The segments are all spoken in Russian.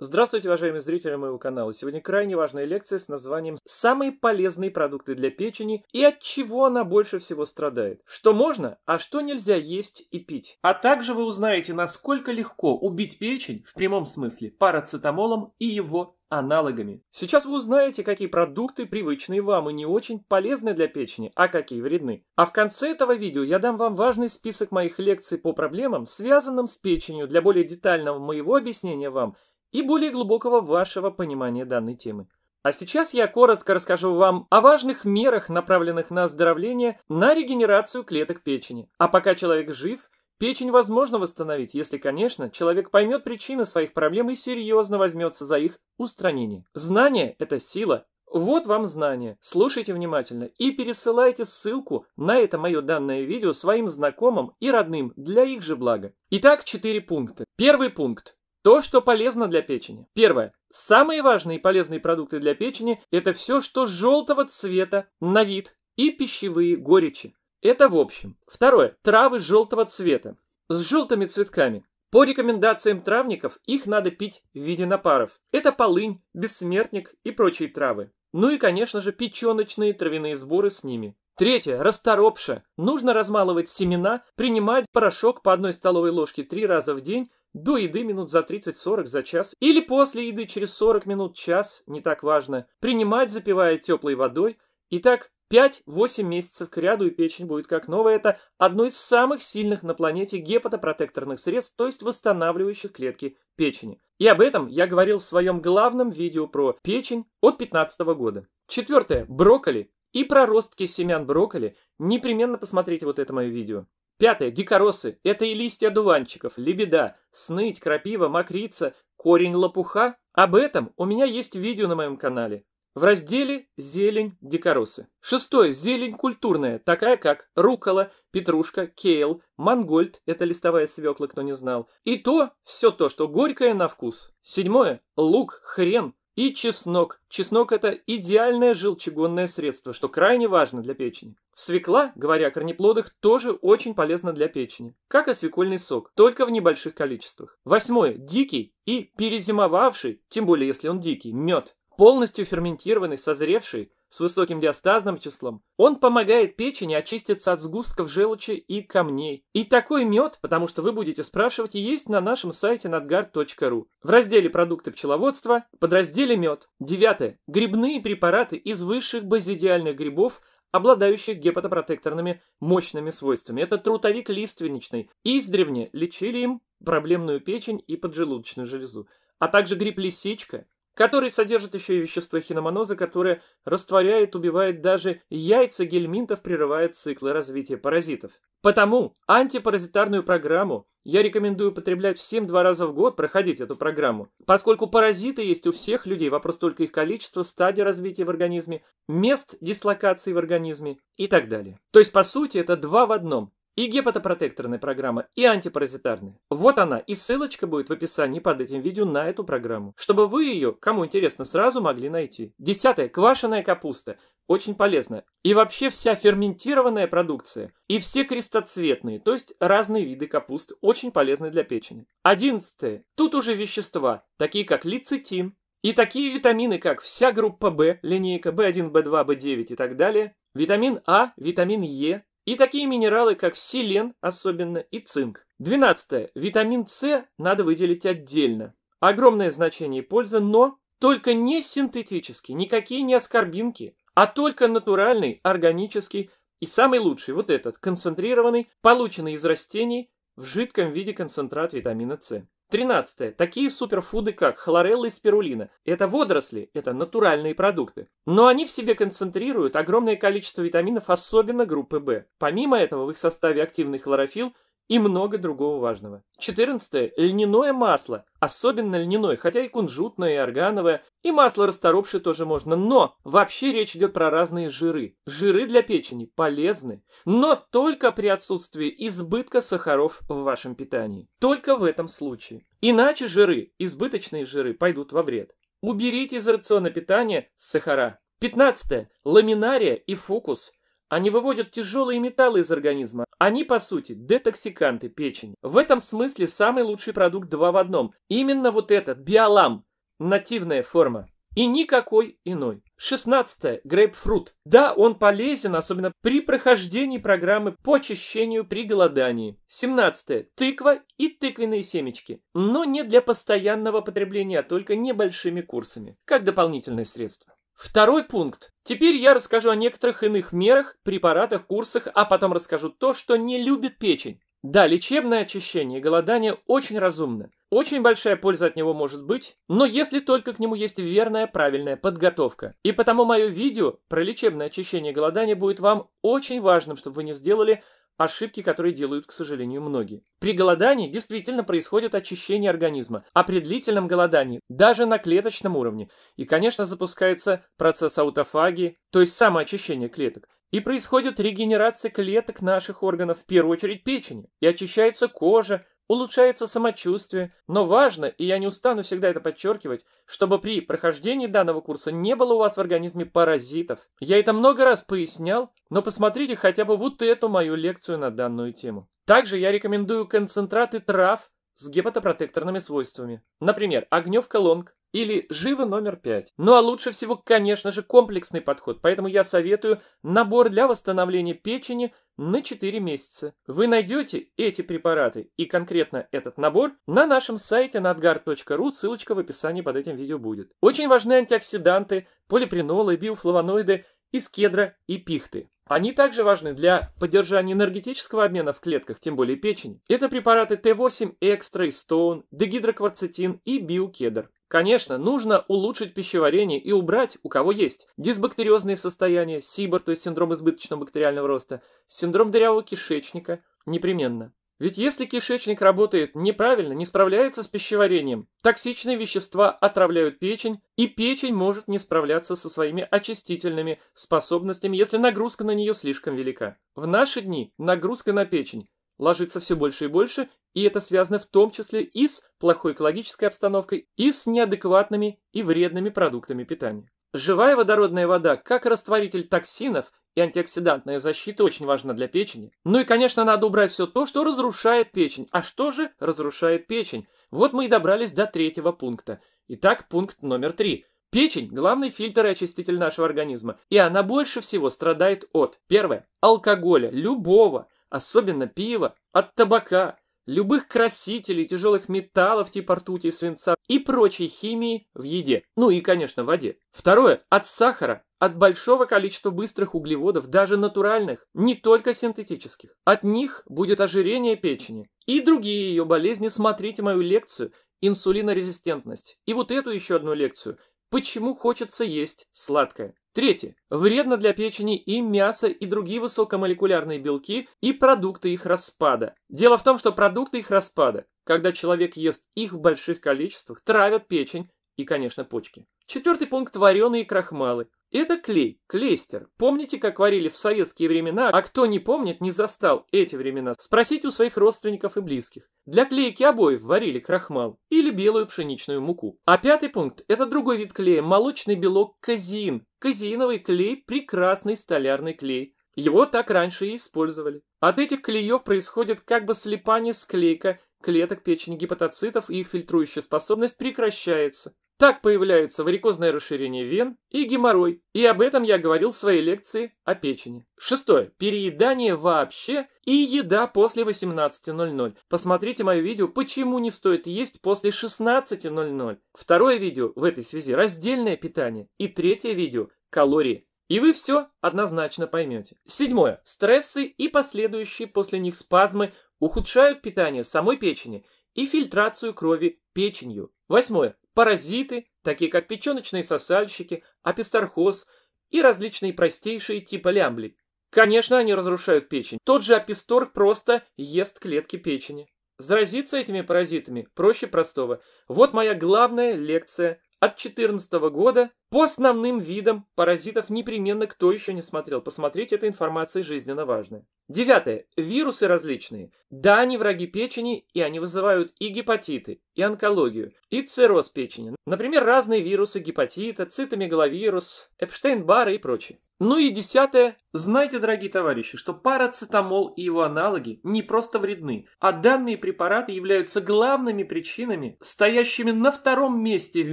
Здравствуйте, уважаемые зрители моего канала. Сегодня крайне важная лекция с названием «Самые полезные продукты для печени и от чего она больше всего страдает». Что можно, а что нельзя есть и пить. А также вы узнаете, насколько легко убить печень, в прямом смысле, парацетамолом и его аналогами. Сейчас вы узнаете, какие продукты привычные вам и не очень полезны для печени, а какие вредны. А в конце этого видео я дам вам важный список моих лекций по проблемам, связанным с печенью, для более детального моего объяснения вам – и более глубокого вашего понимания данной темы. А сейчас я коротко расскажу вам о важных мерах, направленных на оздоровление, на регенерацию клеток печени. А пока человек жив, печень возможно восстановить, если, конечно, человек поймет причины своих проблем и серьезно возьмется за их устранение. Знание – это сила. Вот вам знание. Слушайте внимательно и пересылайте ссылку на это мое данное видео своим знакомым и родным для их же блага. Итак, четыре пункта. Первый пункт. То, что полезно для печени. Первое. Самые важные и полезные продукты для печени – это все, что желтого цвета, на вид, и пищевые горечи. Это в общем. Второе. Травы желтого цвета. С желтыми цветками. По рекомендациям травников их надо пить в виде напаров. Это полынь, бессмертник и прочие травы. Ну и, конечно же, печеночные травяные сборы с ними. Третье. Расторопша. Нужно размалывать семена, принимать порошок по одной столовой ложке три раза в день до еды минут за 30-40 за час или после еды через 40 минут час, не так важно, принимать, запивая теплой водой. И так 5-8 месяцев к ряду и печень будет как новая. Это одно из самых сильных на планете гепатопротекторных средств, то есть восстанавливающих клетки печени. И об этом я говорил в своем главном видео про печень от 15 года. Четвертое. Брокколи и проростки семян брокколи. Непременно посмотрите вот это мое видео. Пятое. Дикоросы. Это и листья дуванчиков, лебеда, сныть, крапива, мокрица, корень лопуха. Об этом у меня есть видео на моем канале. В разделе «Зелень дикоросы». Шестое. Зелень культурная, такая как рукола, петрушка, кейл, мангольд – это листовая свекла, кто не знал. И то, все то, что горькое на вкус. Седьмое. Лук, хрен, и чеснок. Чеснок – это идеальное желчегонное средство, что крайне важно для печени. Свекла, говоря о корнеплодах, тоже очень полезна для печени, как и свекольный сок, только в небольших количествах. Восьмое. Дикий и перезимовавший, тем более если он дикий, мед. Полностью ферментированный, созревший, с высоким диастазным числом, он помогает печени очиститься от сгустков желчи и камней. И такой мед, потому что вы будете спрашивать, есть на нашем сайте nadgar.ru. В разделе «Продукты пчеловодства» подразделе «Мед». Девятое. Грибные препараты из высших базидиальных грибов обладающих гепатопротекторными мощными свойствами. Это трутовик лиственничный. Издревне лечили им проблемную печень и поджелудочную железу, а также гриб лисичка – который содержит еще и вещество хиноманоза, которое растворяет, убивает даже яйца гельминтов, прерывает циклы развития паразитов. Потому антипаразитарную программу я рекомендую потреблять всем два раза в год, проходить эту программу, поскольку паразиты есть у всех людей, вопрос только их количества, стадия развития в организме, мест дислокации в организме и так далее. То есть, по сути, это два в одном и гепатопротекторная программа, и антипаразитарная. Вот она, и ссылочка будет в описании под этим видео на эту программу, чтобы вы ее, кому интересно, сразу могли найти. Десятое. Квашеная капуста. Очень полезно. И вообще вся ферментированная продукция. И все крестоцветные, то есть разные виды капуст, очень полезны для печени. Одиннадцатое. Тут уже вещества, такие как лецитин, и такие витамины, как вся группа В, линейка В1, В2, В9 и так далее, витамин А, витамин Е, и такие минералы, как селен особенно и цинк. 12. Витамин С надо выделить отдельно. Огромное значение и польза, но только не синтетический, никакие не аскорбинки, а только натуральный, органический и самый лучший, вот этот, концентрированный, полученный из растений в жидком виде концентрат витамина С. Тринадцатое. Такие суперфуды, как хлорелла и спирулина. Это водоросли, это натуральные продукты. Но они в себе концентрируют огромное количество витаминов, особенно группы В. Помимо этого, в их составе активный хлорофилл, и много другого важного. 14. Льняное масло. Особенно льняное, хотя и кунжутное, и органовое, и масло расторопшее тоже можно. Но вообще речь идет про разные жиры. Жиры для печени полезны, но только при отсутствии избытка сахаров в вашем питании. Только в этом случае. Иначе жиры, избыточные жиры, пойдут во вред. Уберите из рациона питания сахара. 15. Ламинария и фукус. Они выводят тяжелые металлы из организма, они, по сути, детоксиканты печени. В этом смысле самый лучший продукт два в одном. Именно вот этот, биолам, нативная форма. И никакой иной. 16. Грейпфрут. Да, он полезен, особенно при прохождении программы по очищению при голодании. 17. Тыква и тыквенные семечки. Но не для постоянного потребления, а только небольшими курсами, как дополнительное средство. Второй пункт. Теперь я расскажу о некоторых иных мерах, препаратах, курсах, а потом расскажу то, что не любит печень. Да, лечебное очищение и голодание очень разумно. Очень большая польза от него может быть, но если только к нему есть верная, правильная подготовка. И потому мое видео про лечебное очищение и голодание будет вам очень важным, чтобы вы не сделали – Ошибки, которые делают, к сожалению, многие. При голодании действительно происходит очищение организма, а при длительном голодании, даже на клеточном уровне. И, конечно, запускается процесс аутофагии, то есть самоочищение клеток. И происходит регенерация клеток наших органов, в первую очередь печени. И очищается кожа, улучшается самочувствие, но важно, и я не устану всегда это подчеркивать, чтобы при прохождении данного курса не было у вас в организме паразитов. Я это много раз пояснял, но посмотрите хотя бы вот эту мою лекцию на данную тему. Также я рекомендую концентраты трав с гепатопротекторными свойствами. Например, огневка лонг, или «Живо номер 5». Ну а лучше всего, конечно же, комплексный подход, поэтому я советую набор для восстановления печени на 4 месяца. Вы найдете эти препараты и конкретно этот набор на нашем сайте надгар.ру. ссылочка в описании под этим видео будет. Очень важны антиоксиданты, полипринолы, биофлавоноиды из кедра и пихты. Они также важны для поддержания энергетического обмена в клетках, тем более печени. Это препараты Т8 Экстра и Стоун, дегидрокварцетин и биокедр. Конечно, нужно улучшить пищеварение и убрать, у кого есть, дисбактериозные состояния, СИБР, то есть синдром избыточного бактериального роста, синдром дырявого кишечника, непременно. Ведь если кишечник работает неправильно, не справляется с пищеварением, токсичные вещества отравляют печень, и печень может не справляться со своими очистительными способностями, если нагрузка на нее слишком велика. В наши дни нагрузка на печень ложится все больше и больше, и это связано в том числе и с плохой экологической обстановкой, и с неадекватными и вредными продуктами питания. Живая водородная вода, как растворитель токсинов и антиоксидантная защита очень важна для печени. Ну и, конечно, надо убрать все то, что разрушает печень. А что же разрушает печень? Вот мы и добрались до третьего пункта. Итак, пункт номер три. Печень – главный фильтр и очиститель нашего организма, и она больше всего страдает от, первое, алкоголя, любого, особенно пива, от табака, любых красителей, тяжелых металлов типа ртути, свинца и прочей химии в еде. Ну и, конечно, в воде. Второе. От сахара. От большого количества быстрых углеводов, даже натуральных, не только синтетических. От них будет ожирение печени. И другие ее болезни смотрите мою лекцию «Инсулинорезистентность». И вот эту еще одну лекцию «Почему хочется есть сладкое?». Третье. Вредно для печени и мясо, и другие высокомолекулярные белки, и продукты их распада. Дело в том, что продукты их распада, когда человек ест их в больших количествах, травят печень и, конечно, почки. Четвертый пункт – вареные крахмалы. Это клей, клейстер. Помните, как варили в советские времена, а кто не помнит, не застал эти времена. Спросите у своих родственников и близких. Для клейки обоев варили крахмал или белую пшеничную муку. А пятый пункт – это другой вид клея – молочный белок казин. Казиновый клей – прекрасный столярный клей. Его так раньше и использовали. От этих клеев происходит как бы слипание склейка клеток печени гепатоцитов и их фильтрующая способность прекращается. Так появляется варикозное расширение вен и геморрой, и об этом я говорил в своей лекции о печени. Шестое. Переедание вообще и еда после 18.00. Посмотрите мое видео «Почему не стоит есть после 16.00». Второе видео в этой связи «Раздельное питание». И третье видео «Калории». И вы все однозначно поймете. Седьмое. Стрессы и последующие после них спазмы ухудшают питание самой печени и фильтрацию крови печенью. Восьмое. Паразиты, такие как печеночные сосальщики, апистархоз и различные простейшие типа лямблей. Конечно, они разрушают печень. Тот же аписторх просто ест клетки печени. Заразиться этими паразитами проще простого. Вот моя главная лекция от 2014 года по основным видам паразитов непременно кто еще не смотрел. Посмотреть, эта информация жизненно важная. Девятое. Вирусы различные. Да, они враги печени, и они вызывают и гепатиты, и онкологию, и цирроз печени. Например, разные вирусы гепатита, цитомегаловирус, эпштейн бар и прочие. Ну и десятое. Знайте, дорогие товарищи, что парацетамол и его аналоги не просто вредны, а данные препараты являются главными причинами, стоящими на втором месте в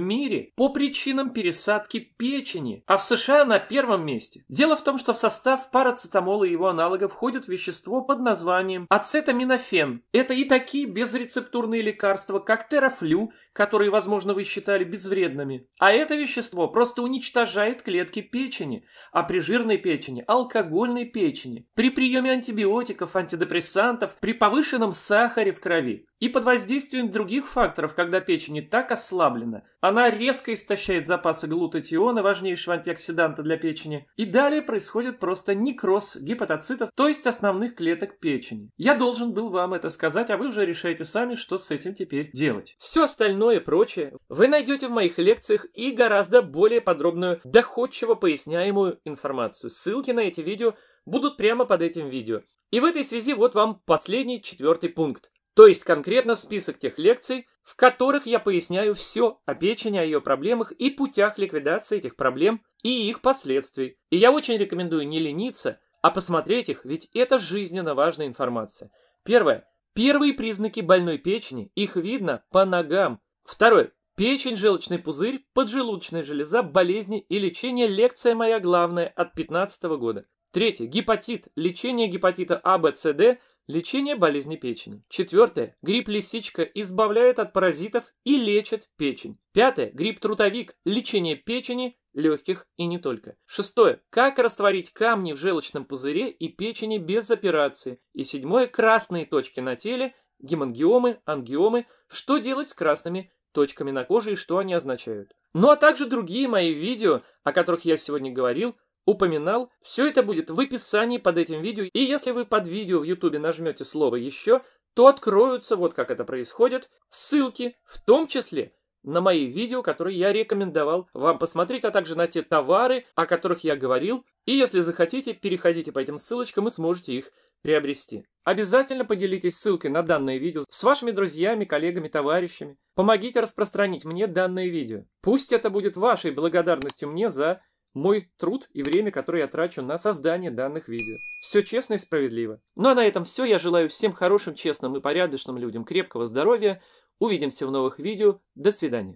мире по причинам пересадки печени, а в США на первом месте. Дело в том, что в состав парацетамола и его аналогов входит вещество под названием ацетаминофен. Это и такие безрецептурные лекарства, как терафлю, которые, возможно, вы считали безвредными. А это вещество просто уничтожает клетки печени, а при при жирной печени, алкогольной печени, при приеме антибиотиков, антидепрессантов, при повышенном сахаре в крови и под воздействием других факторов, когда печень и так ослаблена – она резко истощает запасы глутатиона, важнейшего антиоксиданта для печени, и далее происходит просто некроз гепатоцитов, то есть основных клеток печени. Я должен был вам это сказать, а вы уже решаете сами, что с этим теперь делать. Все остальное прочее вы найдете в моих лекциях и гораздо более подробную, доходчиво поясняемую информацию. Ссылки на эти видео будут прямо под этим видео. И в этой связи вот вам последний четвертый пункт. То есть конкретно список тех лекций, в которых я поясняю все о печени, о ее проблемах и путях ликвидации этих проблем и их последствий. И я очень рекомендую не лениться, а посмотреть их, ведь это жизненно важная информация. Первое. Первые признаки больной печени, их видно по ногам. Второе. Печень, желчный пузырь, поджелудочная железа, болезни и лечение. Лекция моя главная от 15 года. Третье. Гепатит. Лечение гепатита А, Б, С, Д – Лечение болезни печени. Четвертое. Грипп-лисичка избавляет от паразитов и лечит печень. Пятое. Грипп-трутовик. Лечение печени, легких и не только. Шестое. Как растворить камни в желчном пузыре и печени без операции. И седьмое. Красные точки на теле, гемангиомы, ангиомы. Что делать с красными точками на коже и что они означают. Ну а также другие мои видео, о которых я сегодня говорил – упоминал, все это будет в описании под этим видео, и если вы под видео в ютубе нажмете слово «еще», то откроются, вот как это происходит, ссылки, в том числе на мои видео, которые я рекомендовал вам посмотреть, а также на те товары, о которых я говорил. И если захотите, переходите по этим ссылочкам и сможете их приобрести. Обязательно поделитесь ссылкой на данное видео с вашими друзьями, коллегами, товарищами. Помогите распространить мне данное видео. Пусть это будет вашей благодарностью мне за мой труд и время, которое я трачу на создание данных видео. Все честно и справедливо. Ну а на этом все. Я желаю всем хорошим, честным и порядочным людям крепкого здоровья. Увидимся в новых видео. До свидания.